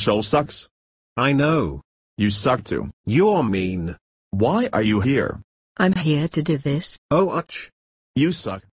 show sucks. I know. You suck too. You're mean. Why are you here? I'm here to do this. Oh, ouch. You suck.